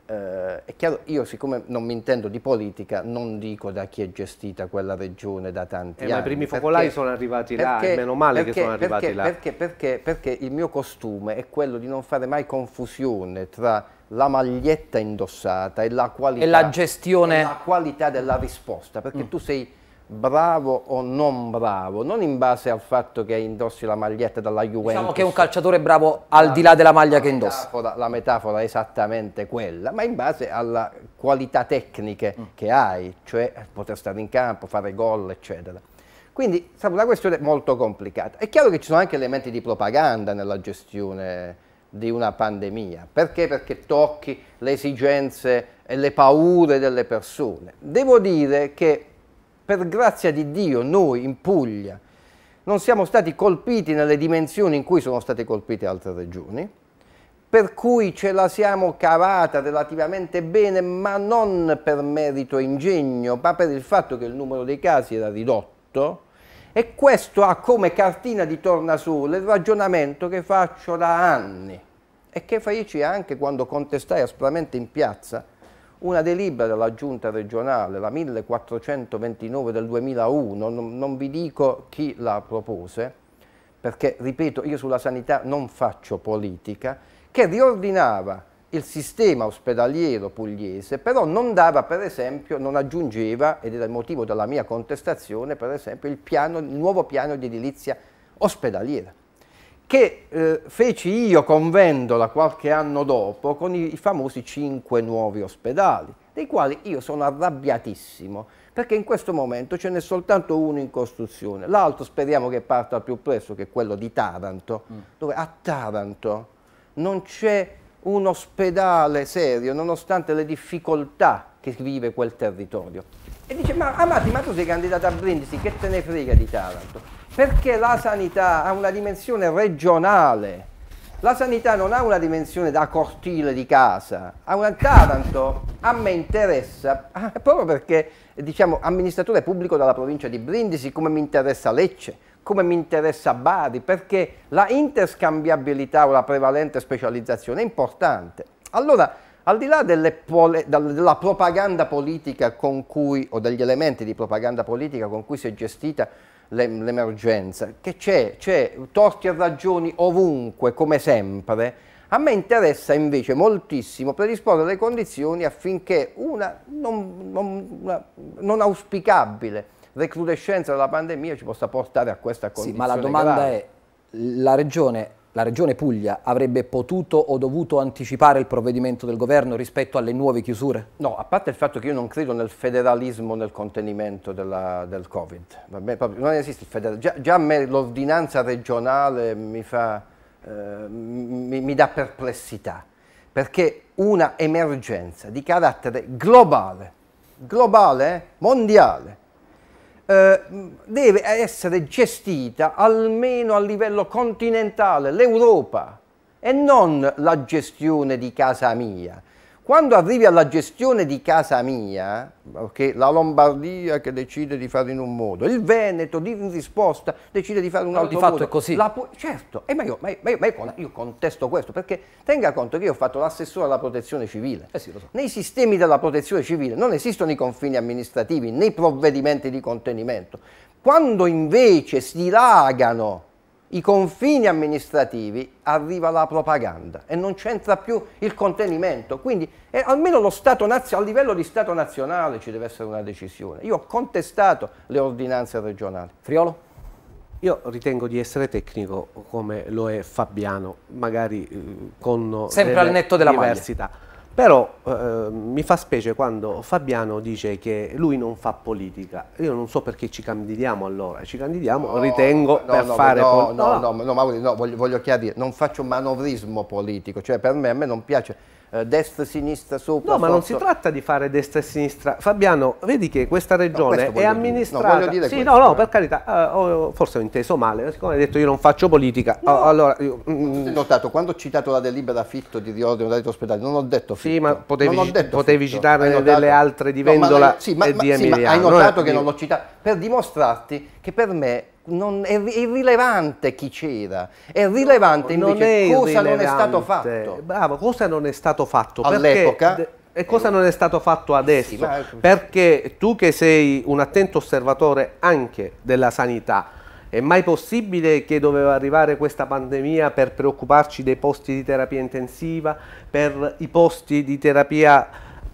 Eh, è chiaro, io siccome non mi intendo di politica, non dico da chi è gestita quella regione da tanti eh, anni. Ma i primi focolai perché, sono arrivati là, e meno male perché, che sono arrivati perché, là. Perché, perché il mio costume è quello di non fare mai confusione tra la maglietta indossata e la qualità, e la gestione... E la qualità della risposta, perché mm. tu sei bravo o non bravo, non in base al fatto che indossi la maglietta dalla diciamo Juventus. Diciamo che un calciatore è bravo al la, di là della maglia che indossa. Metafora, la metafora è esattamente quella, ma in base alla qualità tecniche mm. che hai, cioè poter stare in campo, fare gol, eccetera. Quindi è una questione molto complicata. È chiaro che ci sono anche elementi di propaganda nella gestione di una pandemia. Perché? Perché tocchi le esigenze e le paure delle persone. Devo dire che per grazia di Dio noi in Puglia non siamo stati colpiti nelle dimensioni in cui sono state colpite altre regioni, per cui ce la siamo cavata relativamente bene, ma non per merito e ingegno, ma per il fatto che il numero dei casi era ridotto, e questo ha come cartina di tornasole il ragionamento che faccio da anni e che feci anche quando contestai aspramente in piazza una delibera della giunta regionale, la 1429 del 2001, non, non, vi dico chi la propose, perché ripeto io sulla sanità non faccio politica, che riordinava il sistema ospedaliero pugliese, però non dava per esempio, non aggiungeva, ed era il motivo della mia contestazione, per esempio il, piano, il nuovo piano di edilizia ospedaliera, che eh, feci io con Vendola qualche anno dopo con i, i famosi cinque nuovi ospedali, dei quali io sono arrabbiatissimo, perché in questo momento ce n'è soltanto uno in costruzione, l'altro speriamo che parta al più presto, che è quello di Taranto, mm. dove a Taranto non c'è un ospedale serio nonostante le difficoltà che vive quel territorio. E dice, ma Amati, ma tu sei candidato a Brindisi, che te ne frega di Taranto? Perché la sanità ha una dimensione regionale, la sanità non ha una dimensione da cortile di casa, ha una Taranto, a me interessa, ah, proprio perché diciamo amministratore pubblico della provincia di Brindisi, come mi interessa Lecce, come mi interessa Bari, perché la interscambiabilità o la prevalente specializzazione è importante. Allora, al di là della propaganda politica con cui, o degli elementi di propaganda politica con cui si è gestita l'emergenza, che c'è, c'è torti e ragioni ovunque, come sempre, a me interessa invece moltissimo predisporre le condizioni affinché una non, non, una non auspicabile recrudescenza della pandemia ci possa portare a questa condizione. Sì, ma la domanda grave. è, la regione la Regione Puglia avrebbe potuto o dovuto anticipare il provvedimento del governo rispetto alle nuove chiusure? No, a parte il fatto che io non credo nel federalismo nel contenimento della, del Covid. non esiste il federalismo. Già, già, a me l'ordinanza regionale mi, fa, eh, mi, mi dà perplessità, perché una emergenza di carattere globale, globale, eh, mondiale, eh, deve essere gestita almeno a livello continentale, l'Europa, e non la gestione di casa mia. Quando arrivi alla gestione di casa mia, okay, la Lombardia che decide di fare in un modo, il Veneto in risposta decide di fare un no, altro di fatto modo. è così. La, certo, eh, ma, io, ma, io, ma io, io, contesto questo perché tenga conto che io ho fatto l'assessore alla protezione civile. Eh sì, so. Nei sistemi della protezione civile non esistono i confini amministrativi né i provvedimenti di contenimento. Quando invece si dilagano i confini amministrativi arriva la propaganda e non c'entra più il contenimento. Quindi eh, almeno stato, a livello di Stato nazionale ci deve essere una decisione. Io ho contestato le ordinanze regionali. Friolo? Io ritengo di essere tecnico come lo è Fabiano, magari eh, con sempre al netto della diversità. Maglia. Però eh, mi fa specie quando Fabiano dice che lui non fa politica. Io non so perché ci candidiamo allora. Ci candidiamo, no, ritengo, no, per no, fare politica. No, no, no, no, voglio, voglio chiarire, non faccio manovrismo politico, cioè per me a me non piace eh, destra e sinistra, sopra. No, ma sotto. non si tratta di fare destra e sinistra. Fabiano, vedi che questa regione no, è amministrata. Dire. No, dire sì, questo, no, no, eh. per carità, uh, forse ho inteso male, siccome hai detto io non faccio politica. No. Eh, allora, io, mm, notato, quando ho citato la delibera affitto di riordino della rete ospedale, non ho detto affitto. Sì, ma potevi, potevi citarne delle altre di Vendola no, ma, sì, ma, e di Emiliano. Sì, hai notato non che non ho citato per dimostrarti che per me non, è irrilevante chi c'era, è rilevante no, invece non cosa non è stato fatto. Bravo, cosa non è stato fatto. All'epoca... E cosa non è stato fatto adesso? Perché tu che sei un attento osservatore anche della sanità, è mai possibile che doveva arrivare questa pandemia per preoccuparci dei posti di terapia intensiva, per i posti di terapia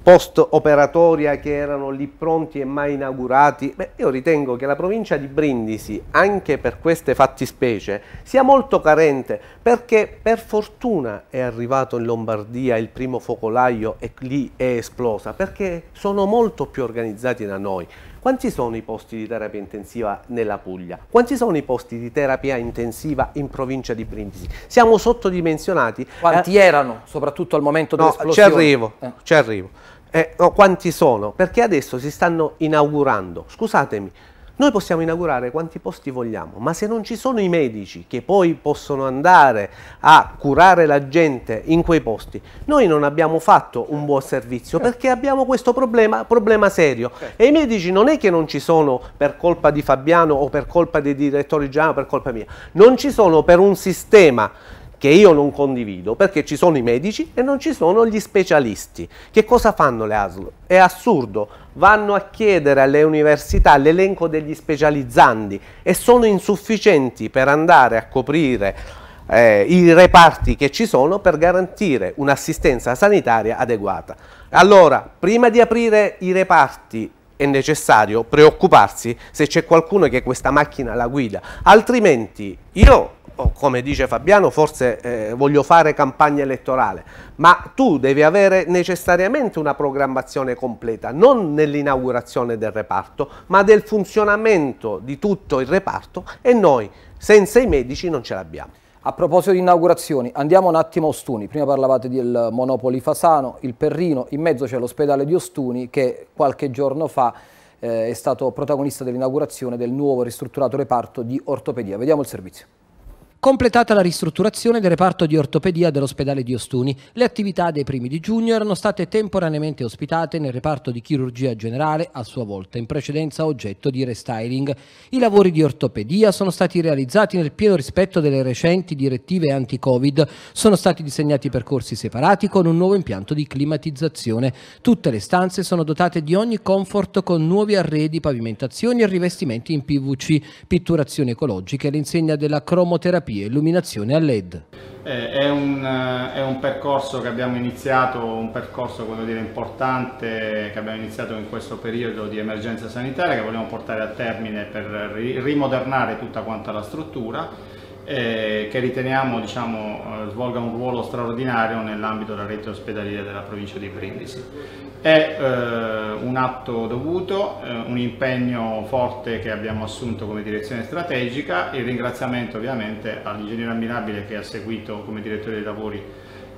post operatoria che erano lì pronti e mai inaugurati. Beh, io ritengo che la provincia di Brindisi, anche per queste fattispecie, sia molto carente perché per fortuna è arrivato in Lombardia il primo focolaio e lì è esplosa perché sono molto più organizzati da noi. Quanti sono i posti di terapia intensiva nella Puglia? Quanti sono i posti di terapia intensiva in provincia di Brindisi? Siamo sottodimensionati. Quanti eh, erano, soprattutto al momento no, dell'esplosione? Ci arrivo, eh. ci arrivo. Eh, no, quanti sono? Perché adesso si stanno inaugurando. Scusatemi, noi possiamo inaugurare quanti posti vogliamo, ma se non ci sono i medici che poi possono andare a curare la gente in quei posti, noi non abbiamo fatto un buon servizio perché abbiamo questo problema, problema serio. E i medici non è che non ci sono per colpa di Fabiano o per colpa dei direttori generali o per colpa mia, non ci sono per un sistema che io non condivido perché ci sono i medici e non ci sono gli specialisti. Che cosa fanno le ASL? È assurdo, vanno a chiedere alle università l'elenco degli specializzandi e sono insufficienti per andare a coprire eh, i reparti che ci sono per garantire un'assistenza sanitaria adeguata. Allora, prima di aprire i reparti è necessario preoccuparsi se c'è qualcuno che questa macchina la guida, altrimenti io come dice Fabiano, forse eh, voglio fare campagna elettorale, ma tu devi avere necessariamente una programmazione completa, non nell'inaugurazione del reparto, ma del funzionamento di tutto il reparto e noi senza i medici non ce l'abbiamo. A proposito di inaugurazioni, andiamo un attimo a Ostuni. Prima parlavate del Monopoli Fasano, il Perrino, in mezzo c'è l'ospedale di Ostuni che qualche giorno fa eh, è stato protagonista dell'inaugurazione del nuovo ristrutturato reparto di ortopedia. Vediamo il servizio. Completata la ristrutturazione del reparto di ortopedia dell'ospedale di Ostuni, le attività dei primi di giugno erano state temporaneamente ospitate nel reparto di chirurgia generale, a sua volta in precedenza oggetto di restyling. I lavori di ortopedia sono stati realizzati nel pieno rispetto delle recenti direttive anti-Covid, sono stati disegnati percorsi separati con un nuovo impianto di climatizzazione. Tutte le stanze sono dotate di ogni comfort con nuovi arredi, pavimentazioni e rivestimenti in PVC, pitturazioni ecologiche, l'insegna della cromoterapia terapie e illuminazione a LED. Eh, è un, eh, è un, percorso che abbiamo iniziato, un percorso dire, importante che abbiamo iniziato in questo periodo di emergenza sanitaria che vogliamo portare a termine per rimodernare tutta quanta la struttura eh, che riteniamo diciamo, eh, svolga un ruolo straordinario nell'ambito della rete ospedaliera della provincia di Brindisi. È eh, un atto dovuto, eh, un impegno forte che abbiamo assunto come direzione strategica, il ringraziamento ovviamente all'ingegnere ammirabile che ha seguito come direttore dei lavori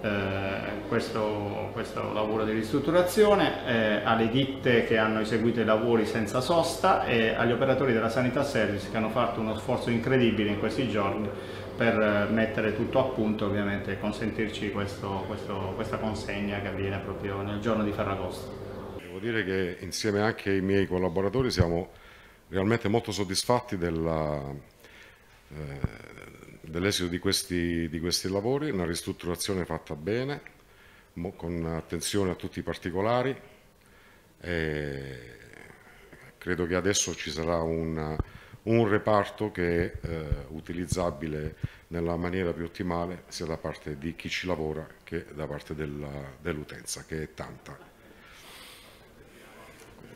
eh, questo, questo, lavoro di ristrutturazione, eh, alle ditte che hanno eseguito i lavori senza sosta e agli operatori della Sanità Service che hanno fatto uno sforzo incredibile in questi giorni per eh, mettere tutto a punto ovviamente e consentirci questo, questo, questa consegna che avviene proprio nel giorno di Ferragosto. Devo dire che insieme anche ai miei collaboratori siamo realmente molto soddisfatti della, eh, dell'esito di questi, di questi lavori, una ristrutturazione fatta bene, con attenzione a tutti i particolari. E credo che adesso ci sarà un, un reparto che è eh, utilizzabile nella maniera più ottimale sia da parte di chi ci lavora che da parte dell'utenza, dell che è tanta.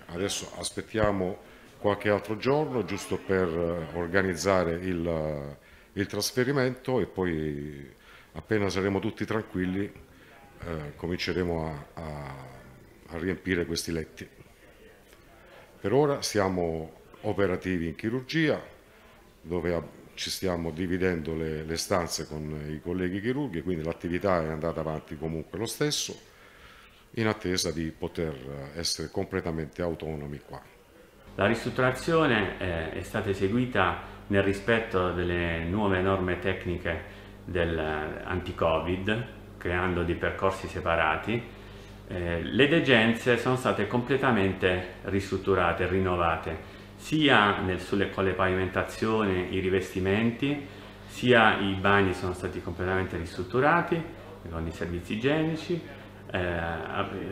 Adesso aspettiamo qualche altro giorno giusto per eh, organizzare il, il trasferimento e poi appena saremo tutti tranquilli eh, cominceremo a, a, a riempire questi letti. Per ora siamo operativi in chirurgia dove ci stiamo dividendo le, le, stanze con i colleghi chirurghi, quindi l'attività è andata avanti comunque lo stesso, in attesa di poter eh, essere completamente autonomi qua. La ristrutturazione eh, è stata eseguita nel rispetto delle nuove norme tecniche dell'anti-Covid, eh, creando dei percorsi separati. Eh, le degenze sono state completamente ristrutturate, rinnovate, sia nel, sulle, con le pavimentazioni, i rivestimenti, sia i bagni sono stati completamente ristrutturati con i servizi igienici, eh,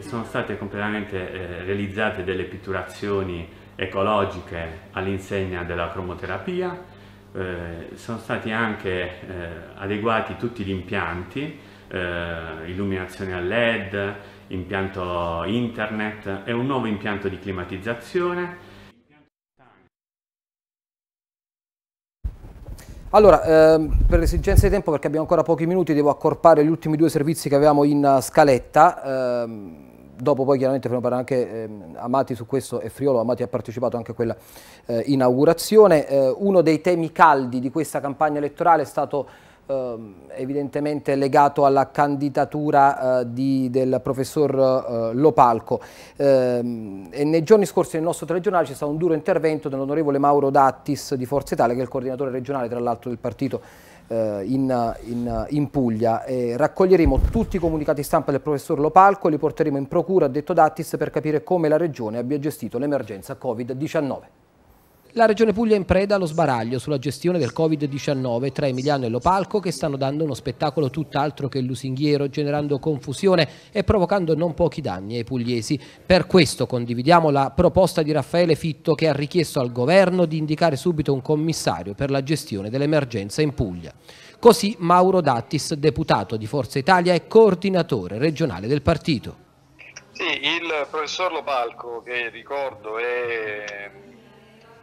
sono state completamente eh, realizzate delle pitturazioni ecologiche all'insegna della cromoterapia, eh, sono stati anche eh, adeguati tutti gli impianti, eh, illuminazione a LED, impianto internet e un nuovo impianto di climatizzazione. Allora, ehm, per esigenze di tempo, perché abbiamo ancora pochi minuti, devo accorpare gli ultimi due servizi che avevamo in eh, scaletta. Ehm dopo poi chiaramente faremo parlare anche ehm, Amati su questo e Friolo, Amati ha partecipato anche a quella eh, inaugurazione. Eh, uno dei temi caldi di questa campagna elettorale è stato ehm, evidentemente legato alla candidatura eh, di, del professor eh, Lopalco ehm, e nei giorni scorsi nel nostro telegiornale c'è stato un duro intervento dell'onorevole Mauro Dattis di Forza Italia che è il coordinatore regionale tra l'altro del partito eh, in, in, in, Puglia. E raccoglieremo tutti i comunicati stampa del professor Lopalco e li porteremo in procura ha detto Dattis per capire come la Regione abbia gestito l'emergenza Covid-19. La Regione Puglia è in preda allo sbaraglio sulla gestione del Covid-19 tra Emiliano e Lopalco che stanno dando uno spettacolo tutt'altro che lusinghiero, generando confusione e provocando non pochi danni ai pugliesi. Per questo condividiamo la proposta di Raffaele Fitto che ha richiesto al governo di indicare subito un commissario per la gestione dell'emergenza in Puglia. Così Mauro Dattis, deputato di Forza Italia e coordinatore regionale del partito. Sì, il professor Lopalco, che ricordo è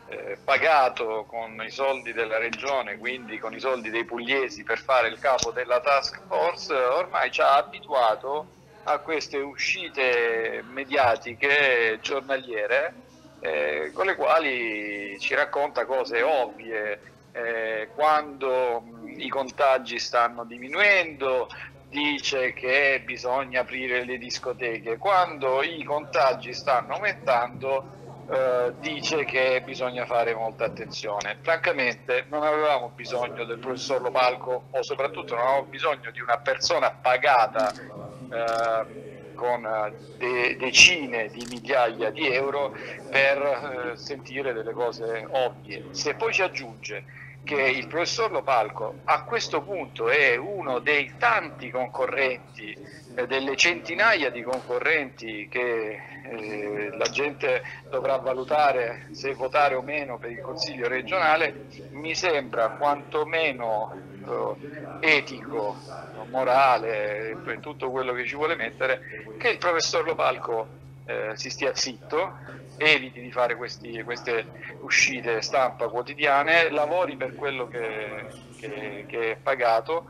eh, pagato con i soldi della regione, quindi con i soldi dei pugliesi per fare il capo della task force, ormai ci ha abituato a queste uscite mediatiche giornaliere eh, con le quali ci racconta cose ovvie, eh, quando mm, i contagi stanno diminuendo, dice che bisogna aprire le discoteche, quando i contagi stanno aumentando eh, dice che bisogna fare molta attenzione. Francamente non avevamo bisogno del professor Lopalco o soprattutto non avevamo bisogno di una persona pagata eh, con eh, de decine di migliaia di euro per eh, sentire delle cose ovvie. Se poi ci aggiunge che il professor Lopalco a questo punto è uno dei tanti concorrenti delle centinaia di concorrenti che eh, la gente dovrà valutare se votare o meno per il Consiglio regionale, mi sembra quantomeno eh, etico, morale, tutto quello che ci vuole mettere, che il professor Lopalco eh, si stia zitto, eviti di fare questi, queste uscite stampa quotidiane, lavori per quello che, che, che è pagato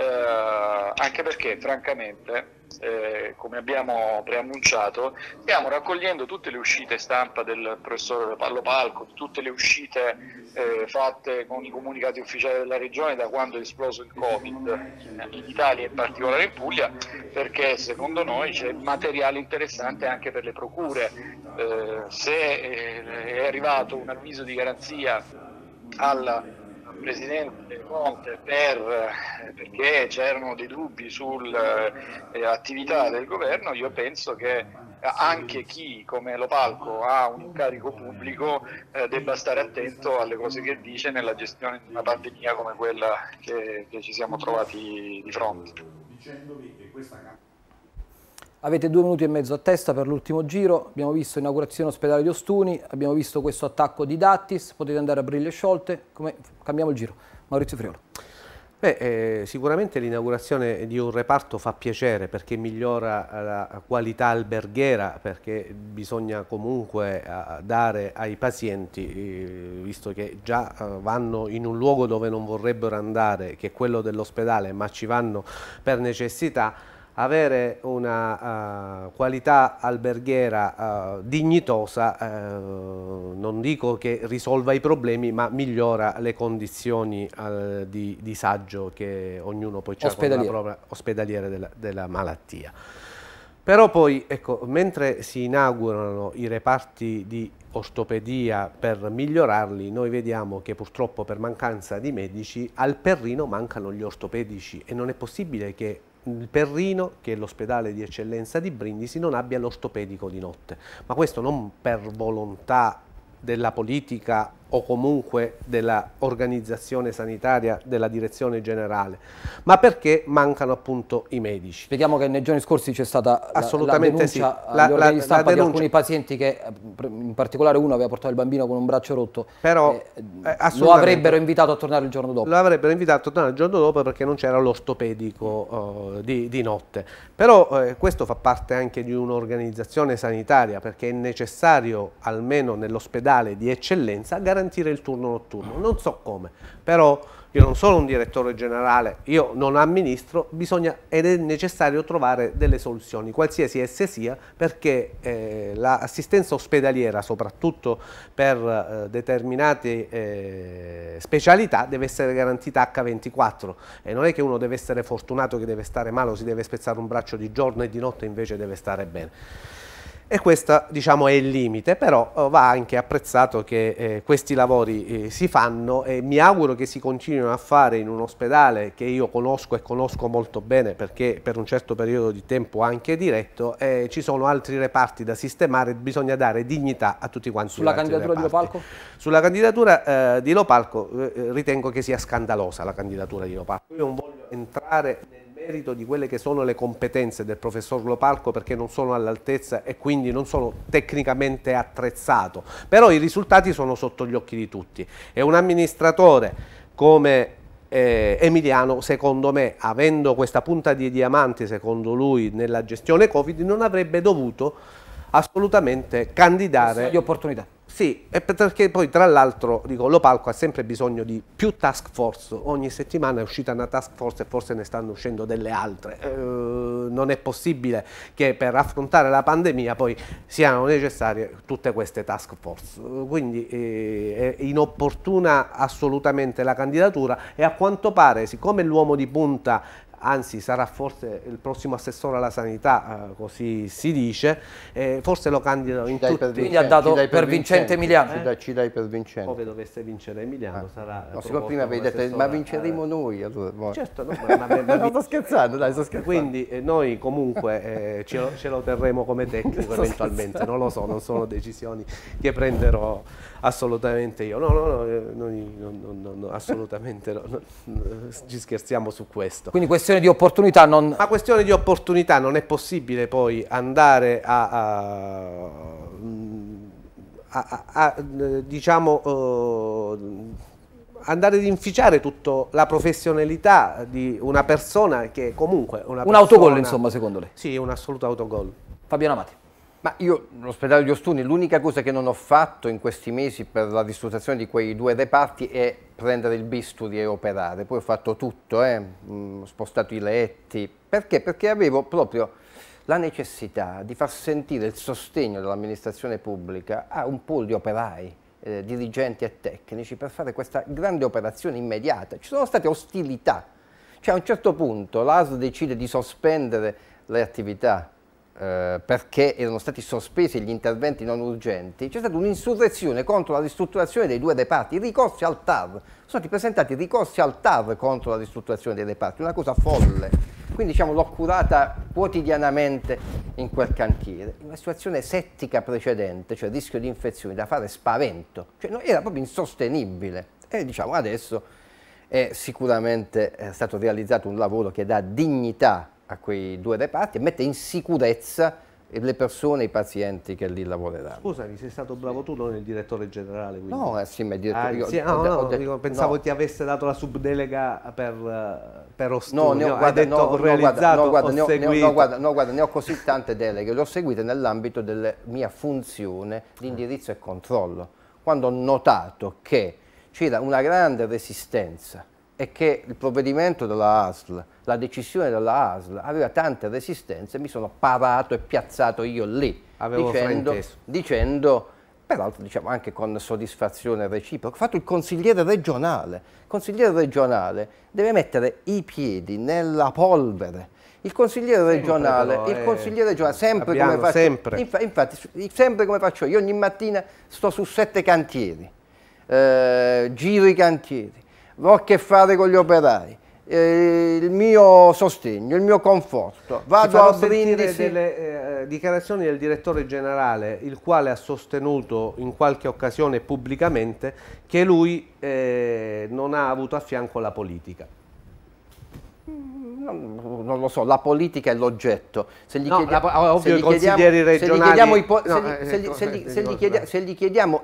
eh, anche perché francamente, eh, come abbiamo preannunciato, stiamo raccogliendo tutte le uscite stampa del professor Pallo Palco, tutte le uscite eh, fatte con i comunicati ufficiali della regione da quando è esploso il Covid in Italia e in particolare in Puglia, perché secondo noi c'è materiale interessante anche per le procure. Eh, se eh, è arrivato un avviso di garanzia alla Presidente Conte per, eh, perché c'erano dei dubbi sull'attività eh, eh del governo, io penso che anche chi come Lopalco ha un incarico pubblico eh, debba stare attento alle cose che dice nella gestione di una pandemia come quella che, che ci siamo trovati di fronte. Avete due minuti e mezzo a testa per l'ultimo giro, abbiamo visto inaugurazione ospedale di Ostuni, abbiamo visto questo attacco di Dattis, potete andare a briglie sciolte, come cambiamo il giro. Maurizio Friolo. Beh, eh, sicuramente l'inaugurazione di un reparto fa piacere perché migliora la qualità alberghiera, perché bisogna comunque eh, dare ai pazienti, eh, visto che già eh, vanno in un luogo dove non vorrebbero andare, che è quello dell'ospedale, ma ci vanno per necessità, avere una uh, qualità alberghiera uh, dignitosa uh, non dico che risolva i problemi, ma migliora le condizioni eh, di disagio che ognuno poi ha con la propria ospedaliera della, della malattia. Però poi, ecco, mentre si inaugurano i reparti di ortopedia per migliorarli, noi vediamo che purtroppo per mancanza di medici al Perrino mancano gli ortopedici e non è possibile che il Perrino, che è l'ospedale di eccellenza di Brindisi, non abbia l'ortopedico di notte. Ma questo non per volontà de la política o comunque dell'organizzazione sanitaria della direzione generale, ma perché mancano appunto i medici. Vediamo che nei giorni scorsi c'è stata Assolutamente la, denuncia sì. la, la, di la eh, di alcuni pazienti che, eh, in particolare uno aveva portato il bambino con un braccio rotto, però eh, eh lo avrebbero invitato a tornare il giorno dopo. Lo avrebbero invitato a tornare il giorno dopo perché non c'era l'ortopedico eh, di, di, notte. Però eh, questo fa parte anche di un'organizzazione sanitaria perché è necessario almeno nell'ospedale di eccellenza garantire garantire il turno notturno, non so come, però io non sono un direttore generale, io non amministro, bisogna, ed è necessario trovare delle soluzioni, qualsiasi esse sia, perché eh, l'assistenza ospedaliera, soprattutto per eh, determinate eh, specialità, deve essere garantita H24 e non è che uno deve essere fortunato che deve stare male o si deve spezzare un braccio di giorno e di notte invece deve stare bene e questo diciamo è il limite, però eh, va anche apprezzato che eh, questi lavori eh, si fanno e mi auguro che si continuino a fare in un ospedale che io conosco e conosco molto bene perché per un certo periodo di tempo anche diretto, eh, ci sono altri reparti da sistemare, bisogna dare dignità a tutti quanti. Sulla candidatura reparti. di Lopalco? Sulla candidatura eh, di Lopalco eh, ritengo che sia scandalosa la candidatura di Lopalco, io non voglio entrare nel merito di quelle che sono le competenze del professor Lopalco perché non sono all'altezza e quindi non sono tecnicamente attrezzato, però i risultati sono sotto gli occhi di tutti e un amministratore come eh, Emiliano secondo me avendo questa punta di diamanti secondo lui nella gestione Covid non avrebbe dovuto assolutamente candidare di opportunità sì, perché poi tra l'altro l'Opalco ha sempre bisogno di più task force, ogni settimana è uscita una task force e forse ne stanno uscendo delle altre. Eh, non è possibile che per affrontare la pandemia poi siano necessarie tutte queste task force, quindi eh, è inopportuna assolutamente la candidatura e a quanto pare siccome l'uomo di punta anzi sarà forse il prossimo assessore alla sanità, eh, così si dice, eh, forse lo candidano in tutti. Vincente, Quindi ha dato per, per Vincente, Vincente Emiliano. Ci dai, ci dai per Vincente. Poi dovesse vincere Emiliano ah. sarà... No, prima avevi ma vinceremo eh, noi allora. Boh. Certo, no, ma, ma, ma, no, sto scherzando, dai, sto scherzando. Quindi eh, noi comunque eh, ce, lo, ce lo terremo come tecnico eventualmente, non lo so, non sono decisioni che prenderò assolutamente io. No, no, no, eh, noi, no, no, no assolutamente no, eh, ci scherziamo su questo. Quindi questione di opportunità non... Ma questione di opportunità non è possibile poi andare a, a, mm, a, a diciamo... Uh, andare ad inficiare tutta la professionalità di una persona che comunque... Una persona, un autogol insomma secondo lei? Sì, un assoluto autogol. Fabiano Amati. Ma io l'ospedale di Ostuni, l'unica cosa che non ho fatto in questi mesi per la ristrutturazione di quei due reparti è prendere il bisturi e operare. Poi ho fatto tutto, eh? Mm, ho spostato i letti. Perché? Perché avevo proprio la necessità di far sentire il sostegno dell'amministrazione pubblica a un pool di operai, eh, dirigenti e tecnici per fare questa grande operazione immediata. Ci sono state ostilità. Cioè a un certo punto l'AS decide di sospendere le attività eh, perché erano stati sospesi gli interventi non urgenti, c'è stata un'insurrezione contro la ristrutturazione dei due reparti, ricorsi al TAR, sono stati presentati ricorsi al TAR contro la ristrutturazione dei reparti, una cosa folle quindi diciamo, l'ho curata quotidianamente in quel cantiere. in Una situazione settica precedente, cioè rischio di infezioni, da fare spavento, cioè, no, era proprio insostenibile e diciamo, adesso è sicuramente eh, stato realizzato un lavoro che dà dignità a quei due reparti e mette in sicurezza le persone, i pazienti che lì lavoreranno. Scusami, sei stato bravo tu, non il direttore generale? Quindi. No, eh, assieme al direttore. Ah, io, sì, ah, no, ho, no, ho detto, pensavo no. ti avesse dato la subdelega per, per ostru- No, ho, guarda, detto, guarda, no, guarda, ho, ho guarda, no, guarda, ne ho così tante deleghe, le ho seguite nell'ambito della mia funzione di eh. indirizzo e controllo, quando ho notato che c'era una grande resistenza è che il provvedimento della ASL, la decisione della ASL aveva tante resistenze, e mi sono parato e piazzato io lì, Avevo dicendo, dicendo, peraltro diciamo anche con soddisfazione reciproca, ho fatto il consigliere regionale, il consigliere regionale deve mettere i piedi nella polvere, il consigliere regionale, sempre, il eh, consigliere regionale, sempre abbiamo, come faccio sempre. Inf infatti, sempre come faccio io, ogni mattina sto su sette cantieri, eh, giro i cantieri, ho a che fare con gli operai, eh, il mio sostegno, il mio conforto. Vado a Brindisi. delle eh, dichiarazioni del direttore generale, il quale ha sostenuto in qualche occasione pubblicamente che lui eh, non ha avuto a fianco la politica. Non, non, lo so, la politica è l'oggetto. Se gli chiediamo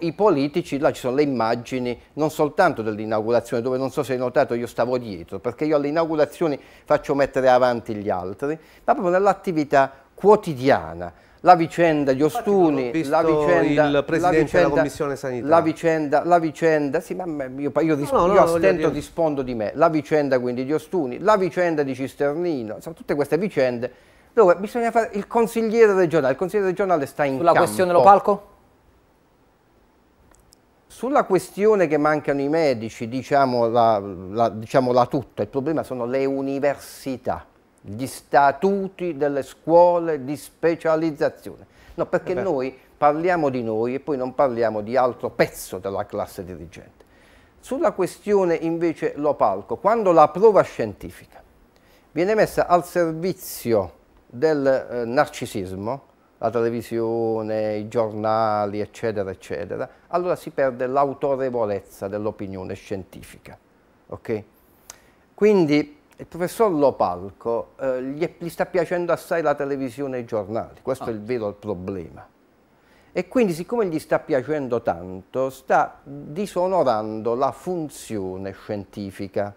i politici, là ci sono le immagini non soltanto dell'inaugurazione, dove non so se hai notato io stavo dietro, perché io alle inaugurazioni faccio mettere avanti gli altri, ma proprio nell'attività quotidiana la vicenda, di ostuni, la vicenda, il presidente la vicenda, della commissione sanitaria, la vicenda, la vicenda, sì, ma io, io, dis, no, no, io no, stento rispondo di me, la vicenda quindi di ostuni, la vicenda di Cisternino, insomma tutte queste vicende dove bisogna fare il consigliere regionale, il consigliere regionale sta in Sulla campo. questione lo palco? Sulla questione che mancano i medici, diciamo la, la, diciamo la tutta, il problema sono le università gli statuti delle scuole di specializzazione. No, perché Vabbè. noi parliamo di noi e poi non parliamo di altro pezzo della classe dirigente. Sulla questione invece Lopalco, quando la prova scientifica viene messa al servizio del eh, narcisismo, la televisione, i giornali, eccetera, eccetera, allora si perde l'autorevolezza dell'opinione scientifica. Okay? Quindi il professor Lopalco eh, gli, gli, sta piacendo assai la televisione e i giornali, questo ah. è il ah. vero problema. E quindi siccome gli sta piacendo tanto, sta disonorando la funzione scientifica.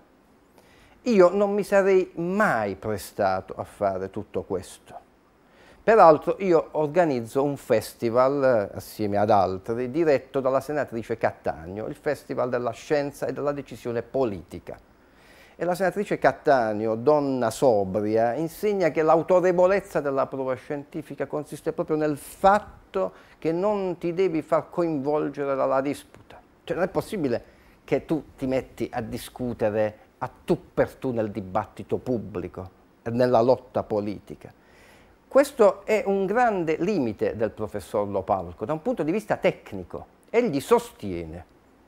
Io non mi sarei mai prestato a fare tutto questo. Peraltro io organizzo un festival, eh, assieme ad altri, diretto dalla senatrice Cattagno, il Festival della Scienza e della Decisione Politica e la senatrice Cattaneo, donna sobria, insegna che l'autorevolezza della prova scientifica consiste proprio nel fatto che non ti devi far coinvolgere dalla disputa. Cioè non è possibile che tu ti metti a discutere a tu per tu nel dibattito pubblico, nella lotta politica. Questo è un grande limite del professor Lopalco da un punto di vista tecnico. Egli sostiene,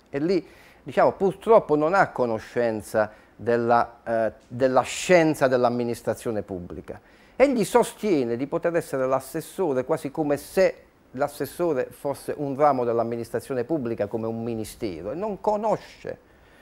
e lì diciamo, purtroppo non ha conoscenza della, eh, della scienza dell'amministrazione pubblica. Egli sostiene di poter essere l'assessore quasi come se l'assessore fosse un ramo dell'amministrazione pubblica come un ministero e non conosce,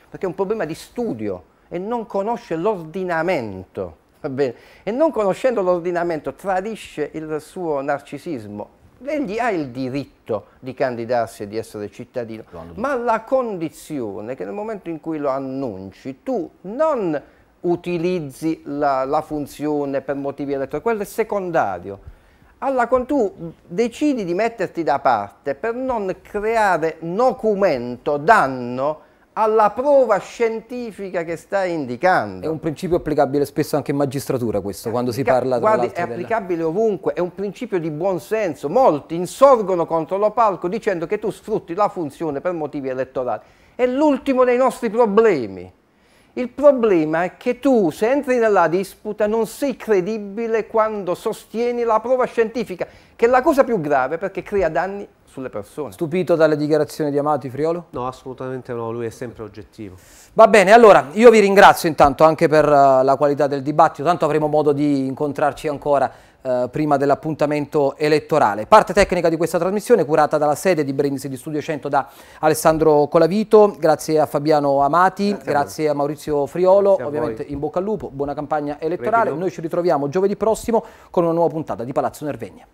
perché è un problema di studio e non conosce l'ordinamento. E non conoscendo l'ordinamento tradisce il suo narcisismo egli ha il diritto di candidarsi e di essere cittadino, ma la condizione che nel momento in cui lo annunci tu non utilizzi la, la funzione per motivi elettorali, quello è secondario. Alla, tu decidi di metterti da parte per non creare documento, danno alla prova scientifica che stai indicando. È un principio applicabile spesso anche in magistratura questo, quando si parla di... Guardi, è applicabile della... ovunque, è un principio di buonsenso. Molti insorgono contro l'opalco dicendo che tu sfrutti la funzione per motivi elettorali. È l'ultimo dei nostri problemi. Il problema è che tu, se entri nella disputa, non sei credibile quando sostieni la prova scientifica, che è la cosa più grave perché crea danni sulle persone. Stupito dalle dichiarazioni di Amati Friolo? No, assolutamente no, lui è sempre oggettivo. Va bene, allora io vi ringrazio intanto anche per uh, la qualità del dibattito, tanto avremo modo di incontrarci ancora uh, prima dell'appuntamento elettorale. Parte tecnica di questa trasmissione curata dalla sede di Brindisi di Studio 100 da Alessandro Colavito, grazie a Fabiano Amati, grazie, grazie a, a, Maurizio Friolo, a ovviamente in bocca al lupo, buona campagna elettorale. Prefino. Noi ci ritroviamo giovedì prossimo con una nuova puntata di Palazzo Nervegna.